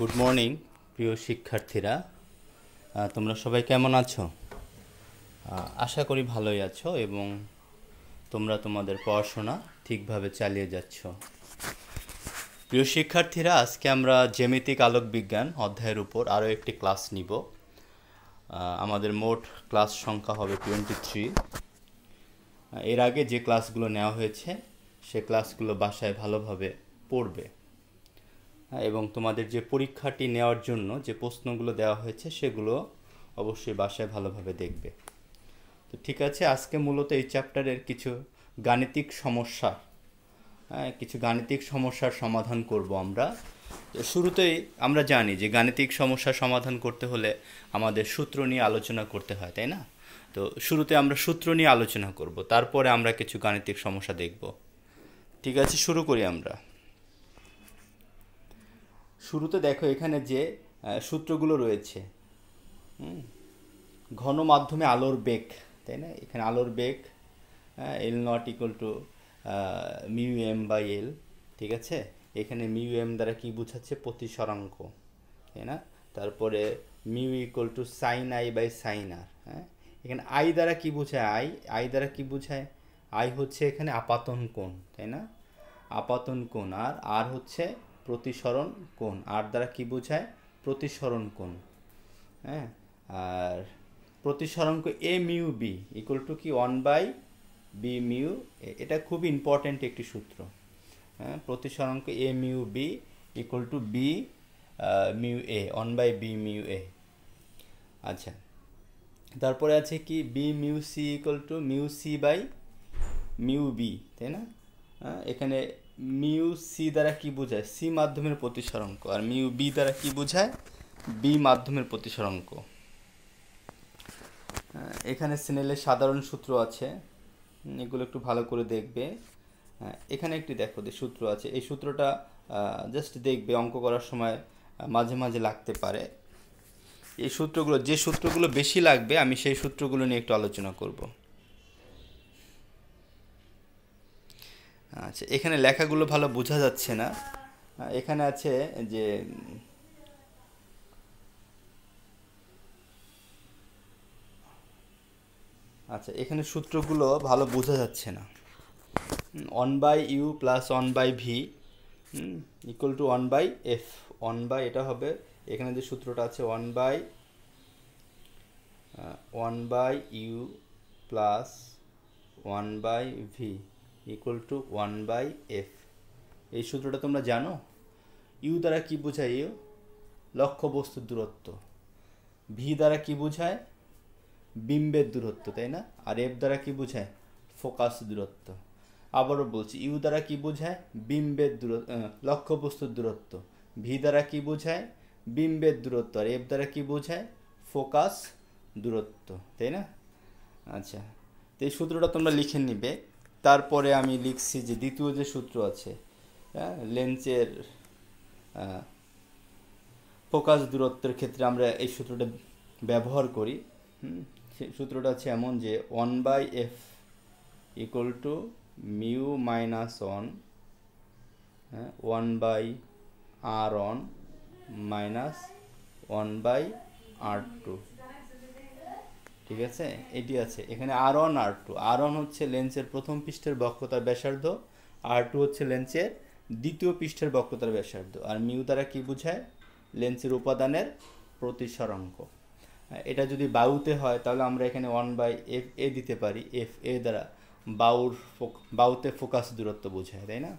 Good morning প্রিয় শিক্ষার্থীরা তোমরা সবাই কেমন আছো আশা করি ভালোই আছো এবং তোমরা তোমাদের পড়াশোনা ঠিকভাবে চালিয়ে যাচ্ছ প্রিয় শিক্ষার্থীরা আজকে আমরা জ্যামিতিক আলোক বিজ্ঞান অধ্যায়ের উপর আরও একটি ক্লাস নিব আমাদের মোট ক্লাস সংখ্যা হবে টোয়েন্টি থ্রি এর আগে যে ক্লাসগুলো নেওয়া হয়েছে সে ক্লাসগুলো বাসায় ভালোভাবে পড়বে এবং তোমাদের যে পরীক্ষাটি নেওয়ার জন্য যে প্রশ্নগুলো দেওয়া হয়েছে সেগুলো অবশ্যই বাসায় ভালোভাবে দেখবে তো ঠিক আছে আজকে মূলত এই চ্যাপ্টারের কিছু গাণিতিক সমস্যা হ্যাঁ কিছু গাণিতিক সমস্যার সমাধান করব আমরা তো শুরুতেই আমরা জানি যে গাণিতিক সমস্যা সমাধান করতে হলে আমাদের সূত্র নিয়ে আলোচনা করতে হয় তাই না তো শুরুতে আমরা সূত্র নিয়ে আলোচনা করব তারপরে আমরা কিছু গাণিতিক সমস্যা দেখব ঠিক আছে শুরু করি আমরা শুরুতে দেখো এখানে যে সূত্রগুলো রয়েছে ঘন মাধ্যমে আলোর বেগ তাই না এখানে আলোর বেগ L nought equal to mu M by L ঠিক আছে এখানে মিউ এম দ্বারা কী বুঝাচ্ছে প্রতিসরাঙ্ক তাই না তারপরে mu equal to sine I by sine R হ্যাঁ এখানে আই দ্বারা কী বোঝায় আই আই দ্বারা কী বোঝায় আই হচ্ছে এখানে আপাতন কোণ তাই না আপাতন কোণ আর আর হচ্ছে প্রতিসরণ কোণ আর দ্বারা কি বোঝায় প্রতিসরণ কোণ হ্যাঁ আর প্রতিসরণ M U B equal to কি ওয়ান বাই বি মিউ এটা খুব ইম্পর্ট্যান্ট একটি সূত্র হ্যাঁ প্রতিসরণকে M U B equal to B mu A one by B mu A আচ্ছা তারপরে আছে কি B mu C equal to mu C by mu B তাই না হ্যাঁ? এখানে মিউ সি দ্বারা কি বোঝায় সি মাধ্যমের প্রতিসরঙ্ক আর মিউ বি দ্বারা কি বোঝায় বি মাধ্যমের প্রতিসরঙ্ক এখানে সিনেলের সাধারণ সূত্র আছে এগুলো একটু ভালো করে দেখবে এখানে একটি দেখো যে সূত্র আছে এই সূত্রটা জাস্ট দেখবে অঙ্ক করার সময় মাঝে মাঝে লাগতে পারে এই সূত্রগুলো যে সূত্রগুলো বেশি লাগবে আমি সেই সূত্রগুলো নিয়ে একটু আলোচনা করবো আচ্ছা এখানে লেখাগুলো ভালো বোঝা যাচ্ছে না এখানে আছে যে আচ্ছা এখানে সূত্রগুলো ভালো বোঝা যাচ্ছে না one by U plus one by V equal to one by F one by এটা হবে এখানে যে সূত্রটা আছে one by one by U plus one by V equal to one by F এই সূত্রটা তোমরা জানো ইউ দ্বারা কী বোঝায় ইউ লক্ষ্য বস্তুর দূরত্ব ভি দ্বারা কী বোঝায় বিম্বের দূরত্ব তাই না আর এফ দ্বারা কী বোঝায় ফোকাস দূরত্ব আবারও বলছি ইউ দ্বারা কী বোঝায় বিম্বের দূরত্ব বস্তুর দূরত্ব ভি দ্বারা কী বোঝায় বিম্বের দূরত্ব আর এফ দ্বারা কী বোঝায় ফোকাস দূরত্ব তাই না আচ্ছা তো এই সূত্রটা তোমরা লিখে নিবে তারপরে আমি লিখছি যে দ্বিতীয় যে সূত্র আছে হ্যাঁ লেন্সের ফোকাস দূরত্বের ক্ষেত্রে আমরা এই সূত্রটা ব্যবহার করি সূত্রটা আছে এমন যে one by F equal to mu minus one one by R one minus one by R two ঠিক আছে এটি আছে এখানে R one R two R one হচ্ছে লেন্সের প্রথম পৃষ্ঠের বক্রতার ব্যাসার্ধ আর টু হচ্ছে লেন্সের দ্বিতীয় পৃষ্ঠের বক্রতার ব্যাসার্ধ আর মিউ দ্বারা কী বোঝায় লেন্সের উপাদানের প্রতিসরঙ্ক এটা যদি বাউতে হয় তাহলে আমরা এখানে ওয়ান বাই এফ এ দিতে পারি এফ এ দ্বারা বাউর বাউতে ফোকাস দূরত্ব বোঝায় তাই না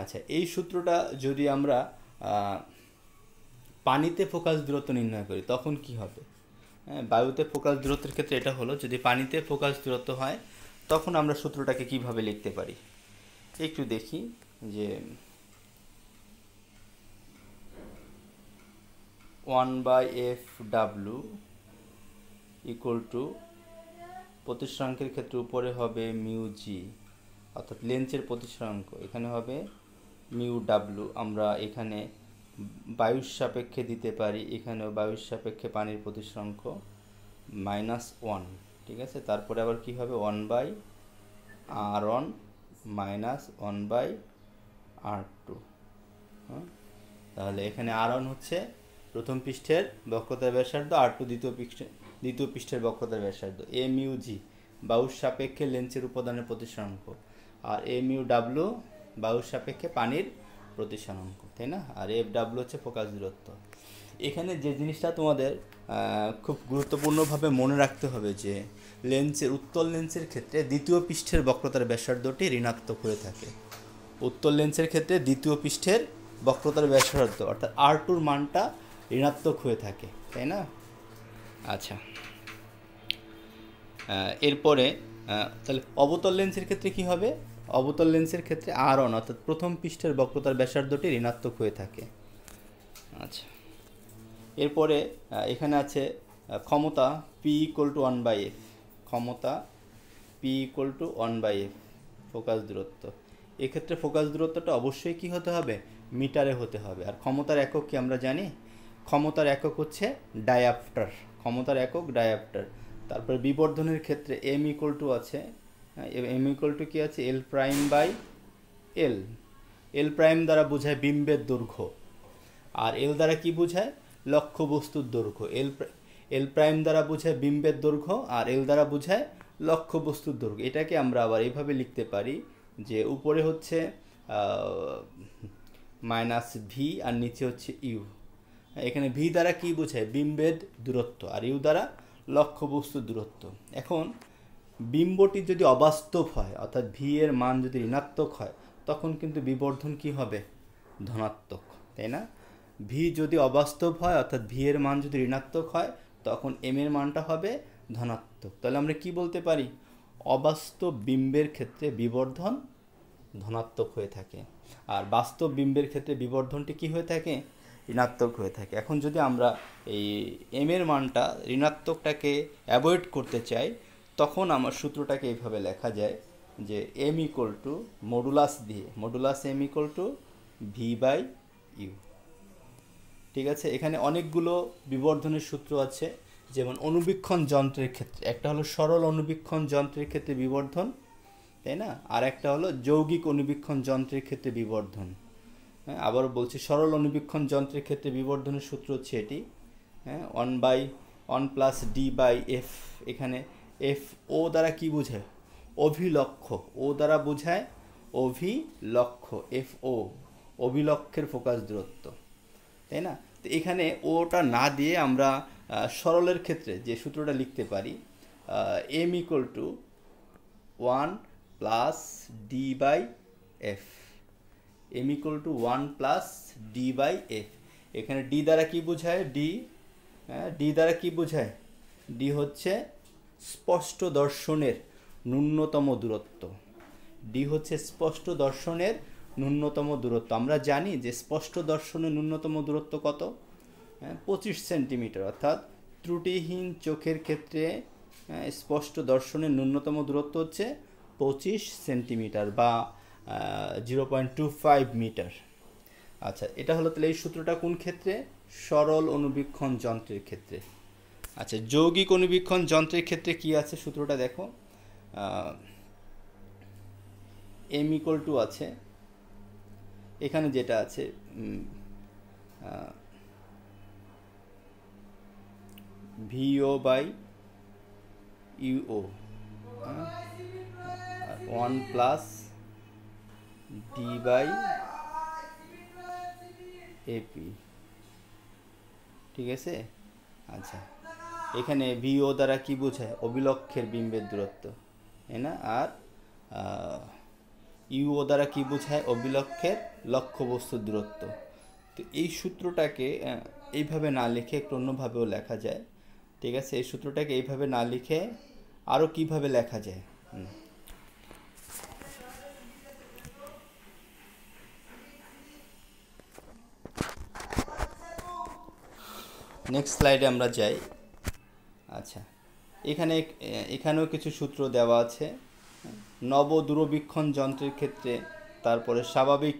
আচ্ছা এই সূত্রটা যদি আমরা পানিতে ফোকাস দূরত্ব নির্ণয় করি তখন কি হবে হ্যাঁ, বায়ুতে ফোকাস দূরত্বের ক্ষেত্রে এটা হলো যদি পানিতে ফোকাস দূরত্ব হয় তখন আমরা সূত্রটাকে কিভাবে লিখতে পারি একটু দেখি যে one by F W equal to প্রতিষ্ঠাঙ্কের ক্ষেত্রে উপরে হবে মিউ জি অর্থাৎ লেন্সের প্রতিষ্ঠাঙ্ক এখানে হবে মিউ ডাব্লু আমরা এখানে বায়ুর সাপেক্ষে দিতে পারি এখানেও বায়ুর সাপেক্ষে পানির প্রতিসংখ্য মাইনাস ওয়ান ঠিক আছে তারপরে আবার কি হবে one by R one minus one by R two হ্যাঁ তাহলে এখানে আর ওয়ান হচ্ছে প্রথম পৃষ্ঠের বক্ষতার ব্যাসার্ধ আর টু দ্বিতীয় পৃষ্ঠ দ্বিতীয় পৃষ্ঠের বক্ষতার ব্যাসার্ধ এম জি বায়ুর সাপেক্ষে লেন্সের উপাদানের প্রতিসংখ্য আর এম ইউ ডাব্লু বায়ুর সাপেক্ষে পানির প্রতিসরাঙ্ক তাই না আর এফ ডাব্লিউ হচ্ছে প্রকাশ দূরত্ব এখানে যে জিনিসটা তোমাদের খুব গুরুত্বপূর্ণভাবে মনে রাখতে হবে যে লেন্সের উত্তল লেন্সের ক্ষেত্রে দ্বিতীয় পৃষ্ঠের বক্রতার ব্যাসার্ধটি ঋণাত্মক হয়ে থাকে উত্তল লেন্সের ক্ষেত্রে দ্বিতীয় পৃষ্ঠের বক্রতার ব্যাসার্ধ অর্থাৎ আর টুর মানটা ঋণাত্মক হয়ে থাকে তাই না আচ্ছা এরপরে তাহলে অবতল লেন্সের ক্ষেত্রে কি হবে অবতল লেন্সের ক্ষেত্রে আর অন অর্থাৎ প্রথম পৃষ্ঠের বক্রতার ব্যাসার্ধটি ঋণাত্মক হয়ে থাকে আচ্ছা এরপরে এখানে আছে ক্ষমতা P equal to one by F ক্ষমতা P equal to one by F focus দূরত্ব এক্ষেত্রে ফোকাস দূরত্বটা অবশ্যই কি হতে হবে মিটারে হতে হবে আর ক্ষমতার একক কি আমরা জানি ক্ষমতার একক হচ্ছে ডায়াপ্টার ক্ষমতার একক ডায়াপ্টার তারপরে বিবর্ধনের ক্ষেত্রে এম ইকোয়াল টু আছে এম ইকুয়াল টু কী আছে L prime by L L prime দ্বারা বোঝায় বিম্বের দৈর্ঘ্য আর এল দ্বারা কি বোঝায় লক্ষ্য বস্তুর দৈর্ঘ্য এল এল প্রাইম দ্বারা বোঝায় বিম্বের দৈর্ঘ্য আর এল দ্বারা বোঝায় লক্ষ্য বস্তুর দৈর্ঘ্য এটাকে আমরা আবার এইভাবে লিখতে পারি যে উপরে হচ্ছে মাইনাস ভি আর নিচে হচ্ছে ইউ এখানে ভি দ্বারা কি বোঝায় বিম্বের দূরত্ব আর ইউ দ্বারা লক্ষ্য বস্তুর দূরত্ব এখন বিম্বটি যদি অবাস্তব হয় অর্থাৎ ভি এর মান যদি ঋণাত্মক হয় তখন কিন্তু বিবর্ধন কি হবে ধনাত্মক তাই না ভি যদি অবাস্তব হয় অর্থাৎ ভি এর মান যদি ঋণাত্মক হয় তখন এম এর মানটা হবে ধনাত্মক তাহলে আমরা কি বলতে পারি অবাস্তব বিম্বের ক্ষেত্রে বিবর্ধন ধনাত্মক হয়ে থাকে আর বাস্তব বিম্বের ক্ষেত্রে বিবর্ধনটি কি হয়ে থাকে ঋণাত্মক হয়ে থাকে এখন যদি আমরা এই এম এর মানটা ঋণাত্মকটাকে অ্যাভয়েড করতে চাই তখন আমার সূত্রটাকে এইভাবে লেখা যায় যে এম ইকোয়াল টু মডুলাস দিয়ে modulus M equal to V by U ঠিক আছে এখানে অনেকগুলো বিবর্ধনের সূত্র আছে যেমন অনুবীক্ষণ যন্ত্রের ক্ষেত্রে একটা হলো সরল অনুবীক্ষণ যন্ত্রের ক্ষেত্রে বিবর্ধন তাই না আর একটা হলো যৌগিক অনুবীক্ষণ যন্ত্রের ক্ষেত্রে বিবর্ধন হ্যাঁ আবার বলছি সরল অনুবীক্ষণ যন্ত্রের ক্ষেত্রে বিবর্ধনের সূত্র হচ্ছে এটি হ্যাঁ one by one plus D by F এখানে এফ ও দ্বারা কি বোঝায় অভিলক্ষ ও দ্বারা বোঝায় অভিলক্ষ এফ ও অভিলক্ষের ফোকাস দূরত্ব তাই না তো এখানে ওটা না দিয়ে আমরা সরলের ক্ষেত্রে যে সূত্রটা লিখতে পারি M equal to one plus D by F M equal to one plus D by F এখানে ডি দ্বারা কি বোঝায় ডি হ্যাঁ ডি দ্বারা কি বোঝায় ডি হচ্ছে স্পষ্ট দর্শনের ন্যূনতম দূরত্ব ডি হচ্ছে স্পষ্ট দর্শনের ন্যূনতম দূরত্ব আমরা জানি যে স্পষ্ট দর্শনের ন্যূনতম দূরত্ব কত হ্যাঁ, পঁচিশ সেন্টিমিটার অর্থাৎ ত্রুটিহীন চোখের ক্ষেত্রে হ্যাঁ, স্পষ্ট দর্শনের ন্যূনতম দূরত্ব হচ্ছে পঁচিশ সেন্টিমিটার বা zero point two five metre আচ্ছা এটা হলো তাহলে এই সূত্রটা কোন ক্ষেত্রে সরল অনুবীক্ষণ যন্ত্রের ক্ষেত্রে আচ্ছা যৌগিক অনুবীক্ষণ যন্ত্রের ক্ষেত্রে কি আছে সূত্রটা দেখো এম ইকোয়াল টু আছে এখানে যেটা আছে V O by U O one plus D by এপি ঠিক আছে আচ্ছা এখানে ভিও দ্বারা কি বোঝায় অবিলক্ষের বিম্বের দূরত্ব তাই না আর ইউও দ্বারা কি বোঝায় অবিলক্ষের লক্ষ্যবস্তুর দূরত্ব তো এই সূত্রটাকে এইভাবে না লিখে একটু অন্যভাবেও লেখা যায় ঠিক আছে এই সূত্রটাকে এইভাবে না লিখে আরও কিভাবে লেখা যায় নেক্সট স্লাইডে আমরা যাই আচ্ছা এখানে এখানেও কিছু সূত্র দেওয়া আছে নব দূরবীক্ষণ যন্ত্রের ক্ষেত্রে তারপরে স্বাভাবিক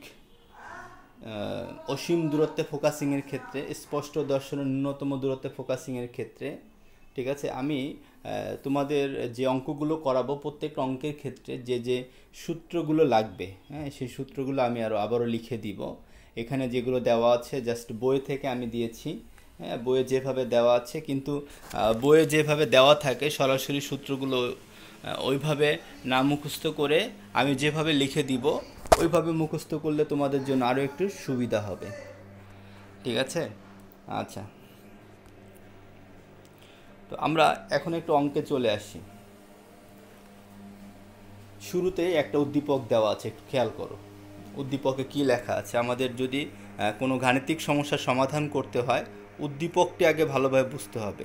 অসীম দূরত্বে ফোকাসিংয়ের ক্ষেত্রে স্পষ্ট দর্শনের ন্যূনতম দূরত্বে ফোকাসিংয়ের ক্ষেত্রে ঠিক আছে আমি তোমাদের যে অঙ্কগুলো করাবো প্রত্যেক অঙ্কের ক্ষেত্রে যে যে সূত্রগুলো লাগবে হ্যাঁ সেই সূত্রগুলো আমি আরও আবারও লিখে দিব এখানে যেগুলো দেওয়া আছে জাস্ট বই থেকে আমি দিয়েছি হ্যাঁ বইয়ে যেভাবে দেওয়া আছে কিন্তু বইয়ে যেভাবে দেওয়া থাকে সরাসরি সূত্রগুলো ওইভাবে না মুখস্থ করে আমি যেভাবে লিখে দিব ওইভাবে মুখস্থ করলে তোমাদের জন্য আরও একটু সুবিধা হবে ঠিক আছে আচ্ছা তো আমরা এখন একটু অঙ্কে চলে আসি শুরুতে একটা উদ্দীপক দেওয়া আছে একটু খেয়াল করো উদ্দীপকে কি লেখা আছে আমাদের যদি কোনো গাণিতিক সমস্যার সমাধান করতে হয় উদ্দীপকটি আগে ভালোভাবে বুঝতে হবে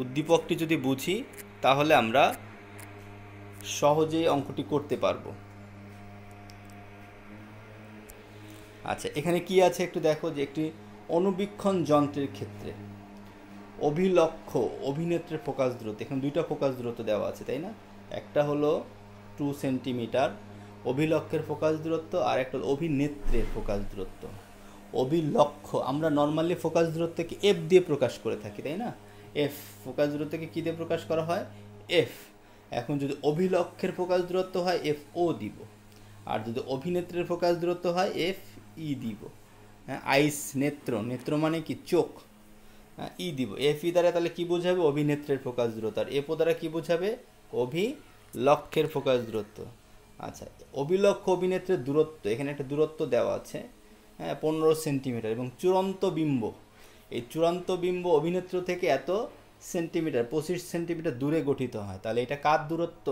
উদ্দীপকটি যদি বুঝি তাহলে আমরা সহজেই অঙ্কটি করতে পারবো আচ্ছা এখানে কি আছে একটু দেখো যে একটি অনুবীক্ষণ যন্ত্রের ক্ষেত্রে অভিলক্ষ অভিনেত্রের ফোকাস দূরত্ব এখানে দুইটা ফোকাস দূরত্ব দেওয়া আছে তাই না একটা হলো টু সেন্টিমিটার অভিলক্ষের ফোকাস দূরত্ব আর একটা অভিনেত্রের ফোকাস দূরত্ব অবিলক্ষ আমরা নর্মালি ফোকাস দূরত্বকে এফ দিয়ে প্রকাশ করে থাকি তাই না এফ ফোকাস দূরত্বকে কী দিয়ে প্রকাশ করা হয় এফ এখন যদি অভিলক্ষের ফোকাস দূরত্ব হয় এফ ও দিব আর যদি অভিনেত্রের ফোকাস দূরত্ব হয় এফ ই e দিব হ্যাঁ আইস নেত্র নেত্র মানে কি চোখ হ্যাঁ ই e দিব এফ ই e দ্বারা তাহলে কী বোঝাবে অভিনেত্রের ফোকাস দূরত্ব আর এফ ও দ্বারা কী বোঝাবে অভি লক্ষের ফোকাস দূরত্ব আচ্ছা অভিলক্ষ অভিনেত্রের দূরত্ব এখানে একটা দূরত্ব দেওয়া আছে হ্যাঁ পনেরো সেন্টিমিটার এবং চূড়ান্ত বিম্ব এই চূড়ান্ত বিম্ব অভিনেত্র থেকে এত সেন্টিমিটার পঁচিশ সেন্টিমিটার দূরে গঠিত হয় তাহলে এটা কার দূরত্ব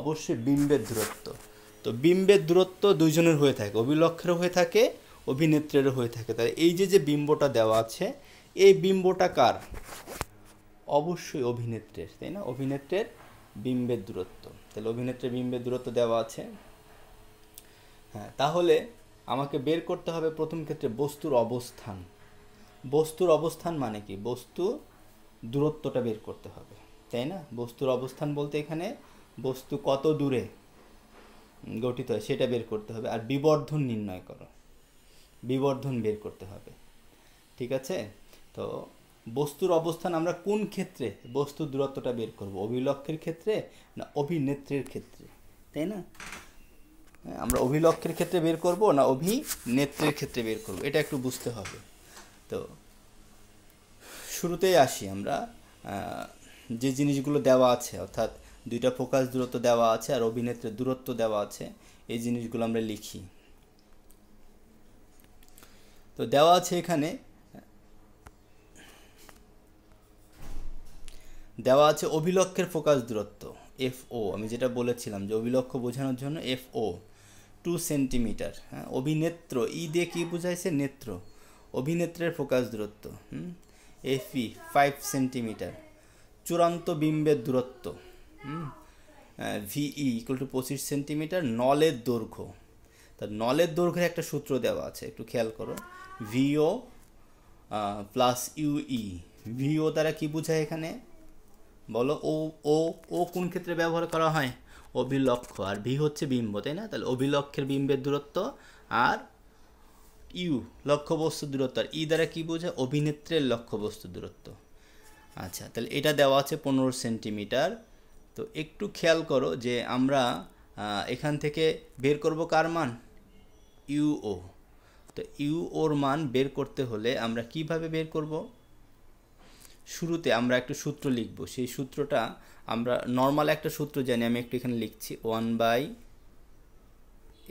অবশ্যই বিম্বের দূরত্ব তো বিম্বের দূরত্ব দুইজনের হয়ে থাকে অভিলক্ষেরও হয়ে থাকে অভিনেত্রেরও হয়ে থাকে তাহলে এই যে যে বিম্বটা দেওয়া আছে এই বিম্বটা কার অবশ্যই অভিনেত্রের তাই না অভিনেত্রের বিম্বের দূরত্ব তাহলে অভিনেত্রের বিম্বের দূরত্ব দেওয়া আছে হ্যাঁ তাহলে আমাকে বের করতে হবে প্রথম ক্ষেত্রে বস্তুর অবস্থান বস্তুর অবস্থান মানে কি বস্তু দূরত্বটা বের করতে হবে তাই না বস্তুর অবস্থান বলতে এখানে বস্তু কত দূরে গঠিত হয় সেটা বের করতে হবে আর বিবর্ধন নির্ণয় করো বিবর্ধন বের করতে হবে ঠিক আছে তো বস্তুর অবস্থান আমরা কোন ক্ষেত্রে বস্তুর দূরত্বটা বের করব অভিলক্ষের ক্ষেত্রে না অভিনেত্রের ক্ষেত্রে তাই না আমরা অভিলক্ষের ক্ষেত্রে বের করব না অভিনেত্রের ক্ষেত্রে বের করব এটা একটু বুঝতে হবে তো শুরুতেই আসি আমরা যে জিনিসগুলো দেওয়া আছে অর্থাৎ দুইটা ফোকাস দূরত্ব দেওয়া আছে আর অভিনেত্রের দূরত্ব দেওয়া আছে এই জিনিসগুলো আমরা লিখি তো দেওয়া আছে এখানে দেওয়া আছে অভিলক্ষের ফোকাস দূরত্ব এফ ও আমি যেটা বলেছিলাম যে অভিলক্ষ বোঝানোর জন্য এফ ও টু সেন্টিমিটার হ্যাঁ অভিনেত্র ই দিয়ে কী বুঝাইছে নেত্র অভিনেত্রের ফোকাস দূরত্ব হুম এফি ফাইভ সেন্টিমিটার চূড়ান্ত বিম্বের দূরত্ব হুম ভিই ইকুয়াল টু পঁচিশ সেন্টিমিটার নলের দৈর্ঘ্য তার নলের দৈর্ঘ্যের একটা সূত্র দেওয়া আছে একটু খেয়াল করো ভিও প্লাস ইউই ভিও দ্বারা কী বোঝায় এখানে বলো ও ও ও কোন ক্ষেত্রে ব্যবহার করা হয় অভিলক্ষ আর ভি হচ্ছে বিম্ব তাই না তাহলে অভিলক্ষের বিম্বের দূরত্ব আর ইউ লক্ষ্যবস্তু দূরত্ব আর ই দ্বারা কী বোঝায় অভিনেত্রের লক্ষ্যবস্তু দূরত্ব আচ্ছা তাহলে এটা দেওয়া আছে পনেরো সেন্টিমিটার তো একটু খেয়াল করো যে আমরা এখান থেকে বের করব কার মান ইউও তো ইউ ওর মান বের করতে হলে আমরা কিভাবে বের করব শুরুতে আমরা একটা সূত্র লিখব সেই সূত্রটা আমরা নর্মাল একটা সূত্র জানি আমি একটু এখানে লিখছি one by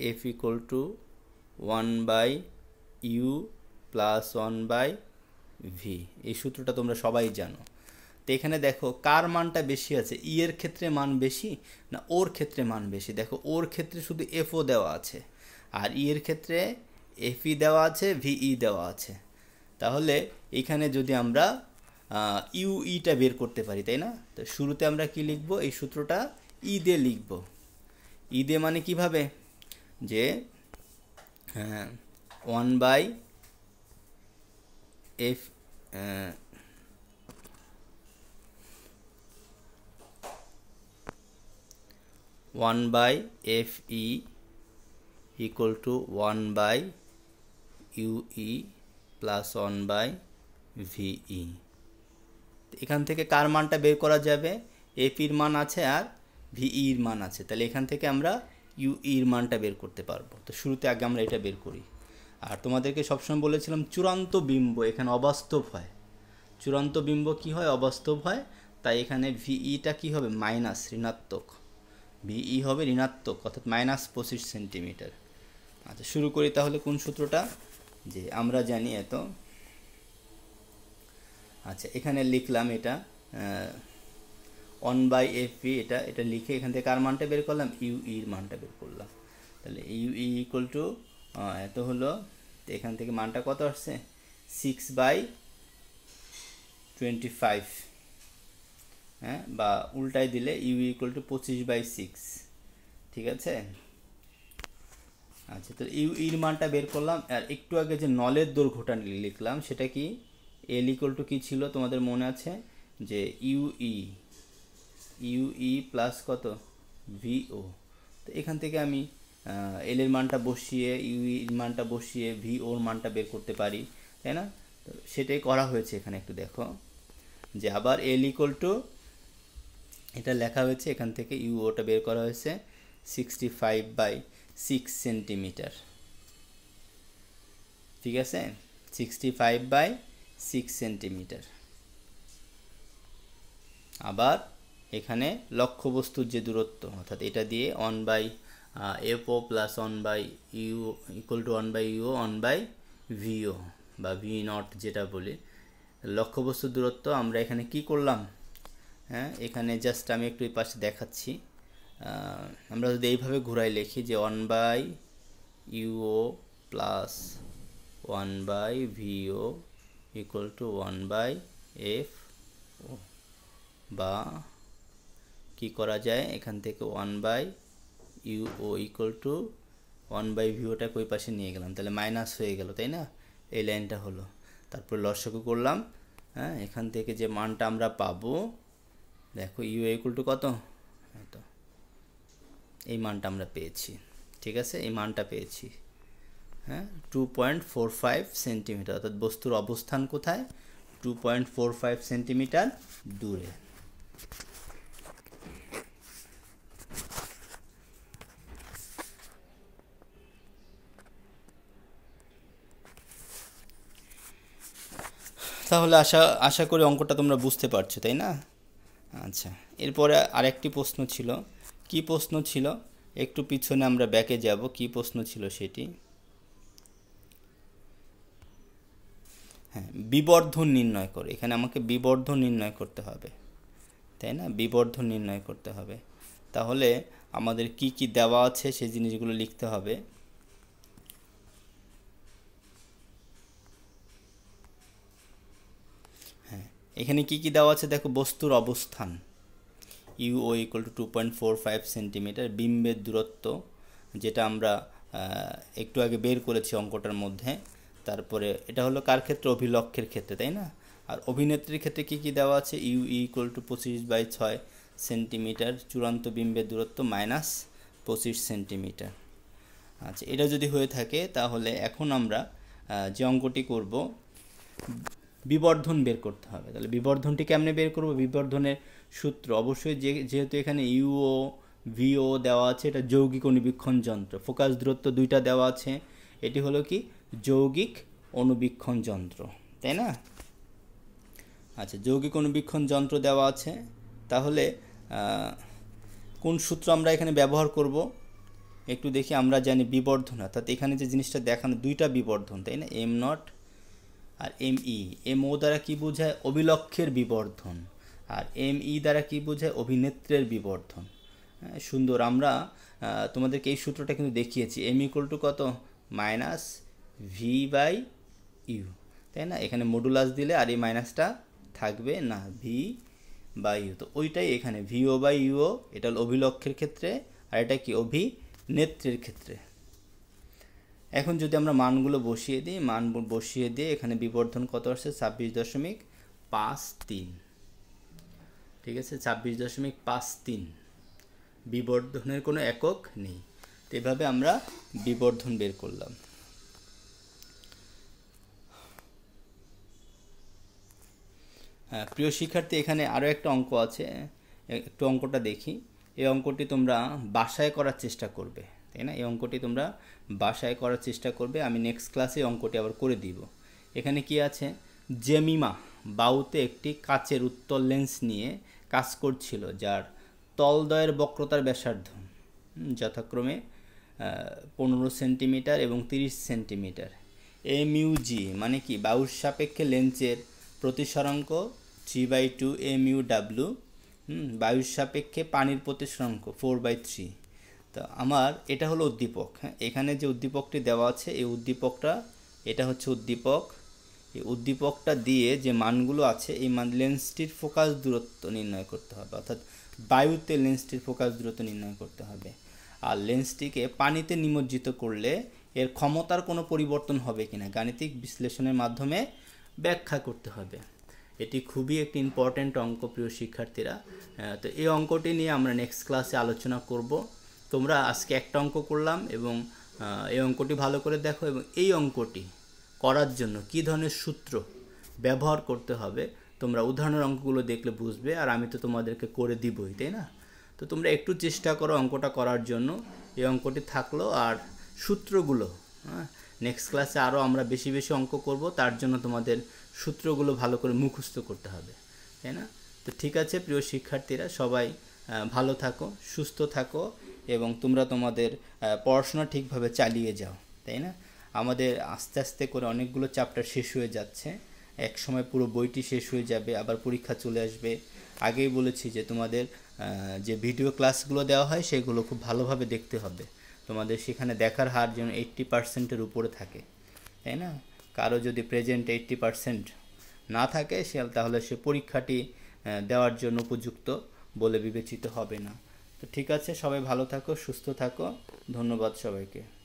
F equal to one by U plus one by V এই সূত্রটা তোমরা সবাই জানো তো এখানে দেখো কার মানটা বেশি আছে ই e এর ক্ষেত্রে মান বেশি না ওর ক্ষেত্রে মান বেশি দেখো ওর ক্ষেত্রে শুধু এফও দেওয়া আছে আর ই e এর ক্ষেত্রে এফই দেওয়া আছে ভি ই দেওয়া আছে তাহলে এখানে যদি আমরা ইউইটা বের করতে পারি তাই না তো শুরুতে আমরা কি লিখব এই সূত্রটা ঈদে লিখব ঈদে মানে কিভাবে যে one by F one by F E equal to one by U E plus one by V E এখান থেকে কার মানটা বের করা যাবে এপির মান আছে আর ভিইর e মান আছে তাহলে এখান থেকে আমরা ইউ ইর e মানটা বের করতে পারবো তো শুরুতে আগে আমরা এটা বের করি আর তোমাদেরকে সবসময় বলেছিলাম চূড়ান্ত বিম্ব এখানে অবাস্তব হয় চূড়ান্ত বিম্ব কি হয় অবাস্তব হয় তাই এখানে ভিইটা e কি হবে মাইনাস ঋণাত্মক ভিই হবে ঋণাত্মক অর্থাৎ মাইনাস পঁচিশ সেন্টিমিটার আচ্ছা শুরু করি তাহলে কোন সূত্রটা যে আমরা জানি এত আচ্ছা এখানে লিখলাম এটা ওয়ান বাই এফ এটা এটা লিখে এখান থেকে কার মানটা বের করলাম ইউ ইর e মানটা বের করলাম তাহলে ইউ ই ইকুয়াল টু এত হলো এখান থেকে মানটা কত আসছে সিক্স বাই টোয়েন্টি ফাইভ হ্যাঁ বা উল্টাই দিলে ইউ ইকুয়াল টু পঁচিশ বাই সিক্স ঠিক আছে আচ্ছা তো ইউ ইর মানটা বের করলাম আর একটু আগে যে নলের দৈর্ঘ্যটা লিখলাম সেটা কি এল ইকুয়াল টু কী ছিল তোমাদের মনে আছে যে ইউই ইউই প্লাস কত ভিও তো এখান থেকে আমি এল এর মানটা বসিয়ে ইউইর e মানটা বসিয়ে ভিওর মানটা বের করতে পারি তাই না তো সেটাই করা হয়েছে এখানে একটু দেখো যে আবার এল ইকুয়াল টু এটা লেখা হয়েছে এখান থেকে ইউওটা বের করা হয়েছে sixty five by six centimetre ঠিক আছে sixty five by six centimetre আবার এখানে লক্ষ্যবস্তুর যে দূরত্ব অর্থাৎ এটা দিয়ে one by F O plus one by U equal to one by U O one by V O বা ভি নট যেটা বলি লক্ষ্যবস্তুর দূরত্ব আমরা এখানে কি করলাম হ্যাঁ এখানে জাস্ট আমি একটু এই পাশে দেখাচ্ছি আমরা যদি এইভাবে ঘুরাই লিখি যে one by U O plus one by V O equal to one by F বা কি করা যায় এখান থেকে one by U O equal to one by ভিউটা ওই পাশে নিয়ে গেলাম তাহলে মাইনাস হয়ে গেল তাই না এই লাইনটা হলো তারপর লসকু করলাম হ্যাঁ এখান থেকে যে মানটা আমরা পাবো দেখো ইউ ইকুয়াল টু কত এই মানটা আমরা পেয়েছি ঠিক আছে এই মানটা পেয়েছি হ্যাঁ two point four five centimetre অর্থাৎ বস্তুর অবস্থান কোথায় two point four five centimetre দূরে তাহলে আশা আশা করি অঙ্কটা তোমরা বুঝতে পারছো তাই না আচ্ছা এরপরে আরেকটি প্রশ্ন ছিল কি প্রশ্ন ছিল একটু পিছনে আমরা ব্যাকে যাব কি প্রশ্ন ছিল সেটি হ্যাঁ বিবর্ধন নির্ণয় করে এখানে আমাকে বিবর্ধন নির্ণয় করতে হবে তাই না বিবর্ধন নির্ণয় করতে হবে তাহলে আমাদের কি কি দেওয়া আছে সেই জিনিসগুলো লিখতে হবে হ্যাঁ এখানে কি কি দেওয়া আছে দেখো বস্তুর অবস্থান U O equal to two point four five centimetre বিম্বের দূরত্ব যেটা আমরা একটু আগে বের করেছি অঙ্কটার মধ্যে তারপরে এটা হলো কার ক্ষেত্রে অভিলক্ষের ক্ষেত্রে তাই না আর অভিনেত্রীর ক্ষেত্রে কি কি দেওয়া আছে ইউ ইকুয়াল টু পঁচিশ বাই ছয় সেন্টিমিটার চূড়ান্ত বিম্বের দূরত্ব মাইনাস পঁচিশ সেন্টিমিটার আচ্ছা এটা যদি হয়ে থাকে তাহলে এখন আমরা যে অঙ্কটি করব বিবর্ধন বের করতে হবে তাহলে বিবর্ধনটি কেমনে বের করব বিবর্ধনের সূত্র অবশ্যই যে যেহেতু এখানে ইউও ভিও দেওয়া আছে এটা যৌগিক অনুবীক্ষণ যন্ত্র ফোকাস দূরত্ব দুইটা দেওয়া আছে এটি হলো কি যৌগিক অনুবীক্ষণ যন্ত্র তাই না আচ্ছা যৌগিক অনুবীক্ষণ যন্ত্র দেওয়া আছে তাহলে কোন সূত্র আমরা এখানে ব্যবহার করব একটু দেখি আমরা জানি বিবর্ধন অর্থাৎ এখানে যে জিনিসটা দেখানো দুইটা বিবর্ধন তাই না এম নট আর এম ই এম ও দ্বারা কী বোঝায় অবিলক্ষের বিবর্ধন আর এম ই দ্বারা কী বোঝায় অভিনেত্রের বিবর্ধন সুন্দর আমরা তোমাদেরকে এই সূত্রটা কিন্তু দেখিয়েছি এম ইকুয়াল টু কত মাইনাস ভি বাই ইউ তাই না এখানে মডুলাস দিলে আর এই মাইনাসটা থাকবে না ভি বাই ইউ তো ওইটাই এখানে ভিও বাই ইউও এটা হল অভিলক্ষের ক্ষেত্রে আর এটা কি অভি নেত্রের ক্ষেত্রে এখন যদি আমরা মানগুলো বসিয়ে দিই মান বসিয়ে দিয়ে এখানে বিবর্ধন কত আসছে ছাব্বিশ দশমিক পাঁচ তিন ঠিক আছে ছাব্বিশ দশমিক পাঁচ তিন বিবর্ধনের কোনো একক নেই তো এভাবে আমরা বিবর্ধন বের করলাম হ্যাঁ, প্রিয় শিক্ষার্থী এখানে আরও একটা অঙ্ক আছে একটু অঙ্কটা দেখি এই অঙ্কটি তোমরা বাসায় করার চেষ্টা করবে তাই না এই অঙ্কটি তোমরা বাসায় করার চেষ্টা করবে আমি নেক্সট ক্লাসে অঙ্কটি আবার করে দিব এখানে কি আছে জেমিমা বাউতে একটি কাচের উত্তর লেন্স নিয়ে কাজ করছিল যার তলদয়ের বক্রতার ব্যাসার্ধ যথাক্রমে পনেরো সেন্টিমিটার এবং তিরিশ সেন্টিমিটার এমইউজি মানে কি বাউর সাপেক্ষে লেন্সের প্রতিসরাঙ্ক three by two m you W বায়ুর সাপেক্ষে পানির প্রতিসরাঙ্ক ফোর বাই থ্রি তো আমার এটা হলো উদ্দীপক হ্যাঁ এখানে যে উদ্দীপকটি দেওয়া আছে এই উদ্দীপকটা এটা হচ্ছে উদ্দীপক এই উদ্দীপকটা দিয়ে যে মানগুলো আছে এই মান লেন্সটির ফোকাস দূরত্ব নির্ণয় করতে হবে অর্থাৎ বায়ুতে লেন্সটির ফোকাস দূরত্ব নির্ণয় করতে হবে আর লেন্সটিকে পানিতে নিমজ্জিত করলে এর ক্ষমতার কোনো পরিবর্তন হবে কিনা গাণিতিক বিশ্লেষণের মাধ্যমে ব্যাখ্যা করতে হবে এটি খুবই একটি ইম্পর্ট্যান্ট অঙ্ক প্রিয় শিক্ষার্থীরা তো এই অঙ্কটি নিয়ে আমরা নেক্সট ক্লাসে আলোচনা করব তোমরা আজকে একটা অঙ্ক করলাম এবং এই অঙ্কটি ভালো করে দেখো এবং এই অঙ্কটি করার জন্য কি ধরনের সূত্র ব্যবহার করতে হবে তোমরা উদাহরণের অঙ্কগুলো দেখলে বুঝবে আর আমি তো তোমাদেরকে করে দিবই তাই না তো তোমরা একটু চেষ্টা করো অঙ্কটা করার জন্য এই অঙ্কটি থাকলো আর সূত্রগুলো হ্যাঁ নেক্সট ক্লাসে আরও আমরা বেশি বেশি অঙ্ক করব তার জন্য তোমাদের সূত্রগুলো ভালো করে মুখস্থ করতে হবে তাই না তো ঠিক আছে প্রিয় শিক্ষার্থীরা সবাই ভালো থাকো সুস্থ থাকো এবং তোমরা তোমাদের পড়াশোনা ঠিকভাবে চালিয়ে যাও তাই না আমাদের আস্তে আস্তে করে অনেকগুলো চ্যাপ্টার শেষ হয়ে যাচ্ছে এক সময় পুরো বইটি শেষ হয়ে যাবে আবার পরীক্ষা চলে আসবে আগেই বলেছি যে তোমাদের যে ভিডিও ক্লাসগুলো দেওয়া হয় সেগুলো খুব ভালোভাবে দেখতে হবে তোমাদের সেখানে দেখার হার যেন এইট্টি পার্সেন্টের উপরে থাকে তাই না কারো যদি প্রেজেন্ট এইটটি পারসেন্ট না থাকে সে তাহলে সে পরীক্ষাটি দেওয়ার জন্য উপযুক্ত বলে বিবেচিত হবে না তো ঠিক আছে সবাই ভালো থাকো সুস্থ থাকো ধন্যবাদ সবাইকে